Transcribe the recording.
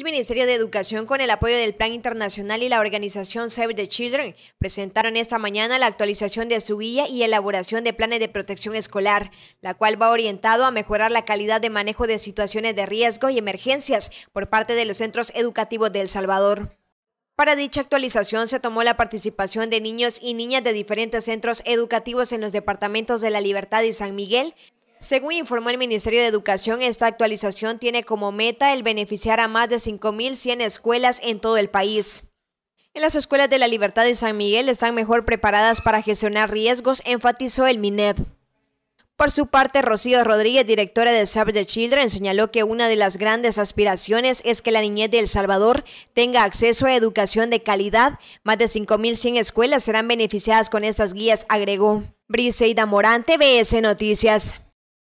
El Ministerio de Educación, con el apoyo del Plan Internacional y la organización Save the Children, presentaron esta mañana la actualización de su guía y elaboración de planes de protección escolar, la cual va orientado a mejorar la calidad de manejo de situaciones de riesgo y emergencias por parte de los centros educativos de El Salvador. Para dicha actualización se tomó la participación de niños y niñas de diferentes centros educativos en los departamentos de La Libertad y San Miguel, según informó el Ministerio de Educación, esta actualización tiene como meta el beneficiar a más de 5.100 escuelas en todo el país. En las escuelas de la Libertad de San Miguel están mejor preparadas para gestionar riesgos, enfatizó el MINED. Por su parte, Rocío Rodríguez, directora de Save the Children, señaló que una de las grandes aspiraciones es que la niñez de El Salvador tenga acceso a educación de calidad. Más de 5.100 escuelas serán beneficiadas con estas guías, agregó. Briseida Morante, BS Noticias.